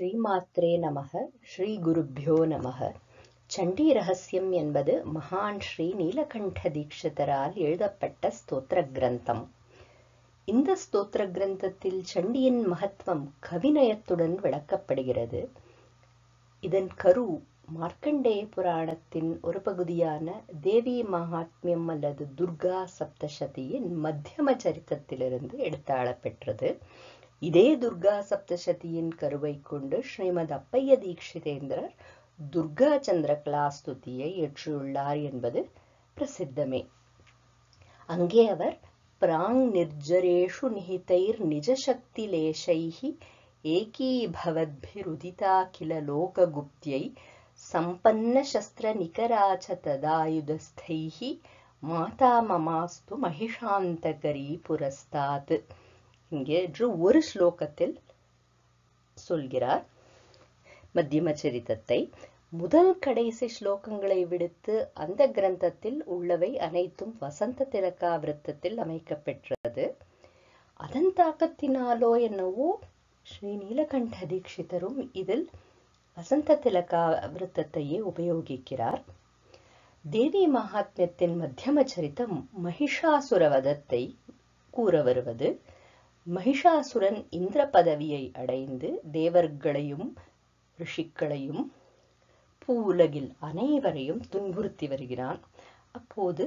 ஸ்ரீமாத்ரே நமக ஸ்ரீ குருப்பியோ நமக சண்டி ரகசியம் என்பது மகான் ஸ்ரீ நீலகண்ட தீட்சிதரால் எழுதப்பட்ட ஸ்தோத்திர கிரந்தம் இந்த ஸ்தோத்திர கிரந்தத்தில் சண்டியின் மகத்துவம் கவிநயத்துடன் விளக்கப்படுகிறது இதன் கரு மார்க்கண்டேய புராணத்தின் ஒரு பகுதியான தேவி மகாத்மியம் அல்லது துர்கா சப்தசதியின் மத்தியம சரித்திரத்திலிருந்து எடுத்தாளப்பெற்றது इदे दुर्गा दुर्गासप्तशति कवेको श्रीमदप्पय्य दीक्षितेन्द्र दुर्गाचन्द्रकलास्तुति युवर् प्रसिद्धमे अङ्गे अवर् प्राङ्निर्जरेषु निहितैर्निजशक्तिलेशैः एकीभवद्भिरुदिता किल लोकगुप्त्यै सम्पन्नशस्त्रनिकराचतदायुधस्थैः माता ममास्तु महिषान्तकरी पुरस्तात् இங்கே என்று ஒரு ஸ்லோகத்தில் சொல்கிறார் மத்தியம சரித்தத்தை முதல் கடைசி ஸ்லோகங்களை விடுத்து அந்த கிரந்தத்தில் உள்ளவை அனைத்தும் வசந்த திலக்கா விருத்தத்தில் அமைக்கப்பெற்றது அதன் தாக்கத்தினாலோ என்னவோ ஸ்ரீ நீலகண்ட தீட்சிதரும் இதில் வசந்த திலக்கா விருத்தத்தையே உபயோகிக்கிறார் தேவி மகாத்மியத்தின் மத்தியம சரித்தம் மகிஷாசுர வதத்தை கூற வருவது மகிஷாசுரன் இந்திர பதவியை அடைந்து தேவர்களையும் ரிஷிக்களையும் பூ உலகில் அனைவரையும் துன்புறுத்தி வருகிறான் அப்போது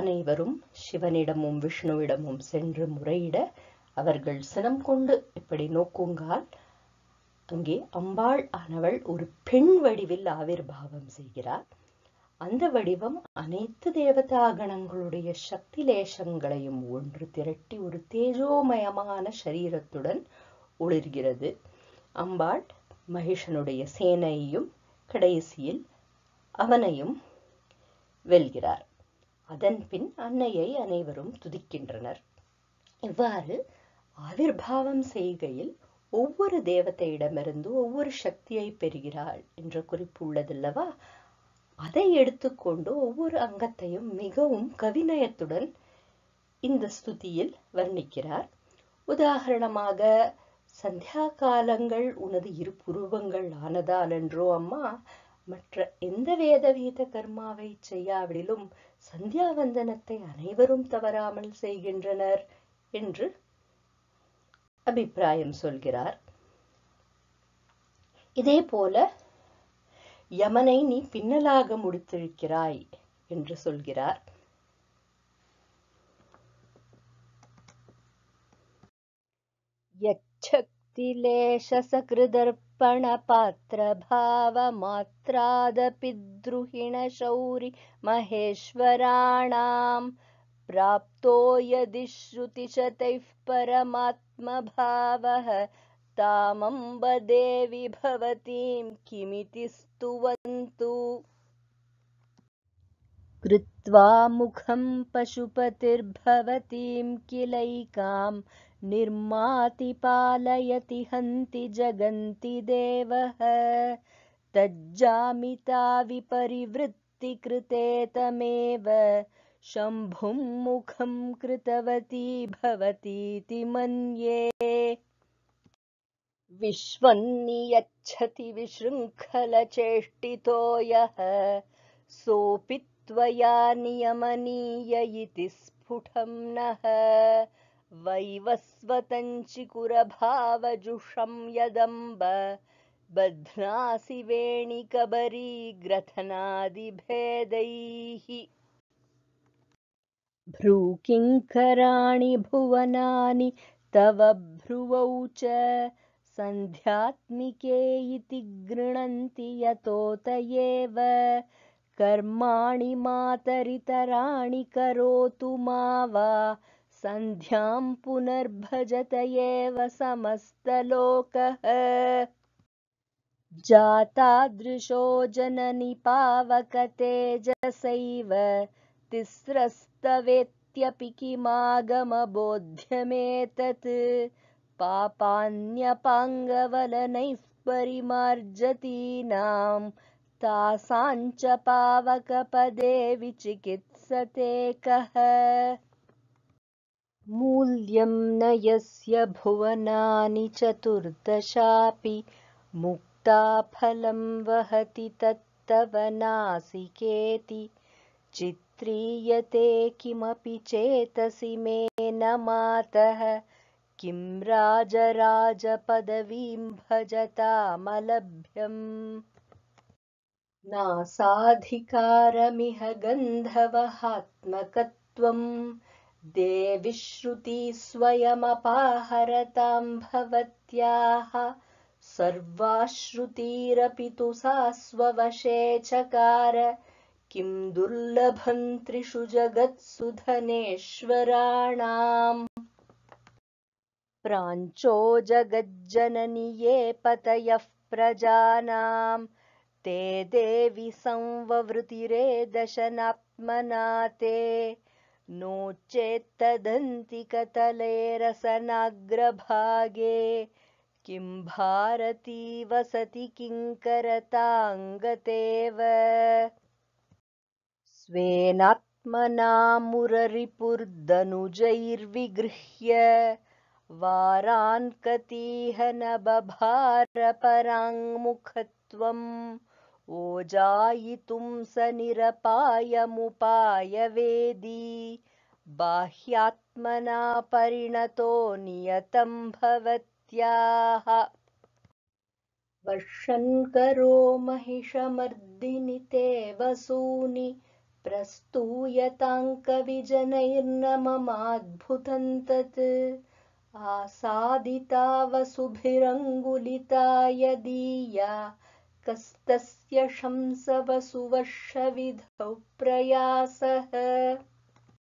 அனைவரும் சிவனிடமும் விஷ்ணுவிடமும் சென்று முறையிட அவர்கள் சினம் கொண்டு இப்படி நோக்குங்கால் அங்கே அம்பாள் ஆனவள் ஒரு பெண் வடிவில் ஆவிர்பாவம் செய்கிறார் அந்த வடிவம் அனைத்து கணங்களுடைய சக்தி லேசங்களையும் ஒன்று திரட்டி ஒரு தேஜோமயமான சரீரத்துடன் ஒளிர்கிறது அம்பாள் மகிஷனுடைய சேனையையும் கடைசியில் அவனையும் வெல்கிறார் அதன் பின் அன்னையை அனைவரும் துதிக்கின்றனர் இவ்வாறு ஆவிர்வாவம் செய்கையில் ஒவ்வொரு தேவத்தையிடமிருந்து ஒவ்வொரு சக்தியை பெறுகிறாள் என்ற குறிப்பு உள்ளதல்லவா அதை எடுத்துக்கொண்டு ஒவ்வொரு அங்கத்தையும் மிகவும் கவிநயத்துடன் இந்த ஸ்துதியில் வர்ணிக்கிறார் உதாரணமாக சந்தியா காலங்கள் உனது இரு புருவங்கள் ஆனதால் என்றோ அம்மா மற்ற எந்த வீத கர்மாவை செய்யாவிடிலும் சந்தியா வந்தனத்தை அனைவரும் தவறாமல் செய்கின்றனர் என்று அபிப்பிராயம் சொல்கிறார் இதே போல முடித்திருக்கிறாய் என்று சொல்கிறார் शौरि महेश्वराणां प्राप्तो यदि श्रुतिशतैः परमात्मभावः तामम्ब देवि भवतीं किमिति स्तुवन्तु कृत्वा मुखं पशुपतिर्भवतीं किलैकां पालयति हन्ति जगन्ति देवः तज्जामिता विपरिवृत्तिकृते तमेव शम्भुं मुखं कृतवती भवतीति मन्ये विश्वं नियच्छति विशृङ्खलचेष्टितो यः सोऽपि त्वया नियमनीय इति स्फुटं नः वैवस्वतञ्चिकुरभावजुषं यदम्ब बध्नासि वेणिकबरीग्रथनादिभेदैः भ्रूकिङ्कराणि भुवनानि तव भ्रुवौ च सन्ध्यात्मिके इति गृणन्ति यतोत एव कर्माणि मातरितराणि करोतु मा वा सन्ध्यां पुनर्भजत एव समस्तलोकः जातादृशो जननि पावकतेजसैव तिस्रस्तवेत्यपि किमागमबोध्यमेतत् पापान्यपाङ्गवलनैः परिमार्जतीनां तासां च पावकपदे विचिकित्सते कः मूल्यं न यस्य भुवनानि चतुर्दशापि मुक्ताफलं वहति तत्तव नासिकेति चित्रीयते किमपि चेतसि मे न मातः किं राजराजपदवीम् भजतामलभ्यम् नासाधिकारमिह गन्धवःत्मकत्वम् देविश्रुतिस्वयमपाहरताम् भवत्याः तु सा स्ववशे चकार किम् दुर्लभम् त्रिषु जगत्सुधनेश्वराणाम् प्राञ्चो जगज्जननि ये पतयः प्रजानां ते देवि संववृतिरे दशनात्मना ते नो चेत्तदन्तिकतलैरसनाग्रभागे किं भारती वसति स्वेनात्मना मुररिपुर्दनुजैर्विगृह्य वारान् कतीह न बभारपराङ्मुखत्वम् ओजायितुं स निरपायमुपायवेदी बाह्यात्मना परिणतो नियतं भवत्याः वर्षन् करो महिषमर्दिनि ते वसूनि प्रस्तूयताङ्कविजनैर्नममाद्भुतं तत् आसादिता वसुभिरङ्गुलिता यदीया कस्तस्य शंसवसुवर्षविधौ प्रयासः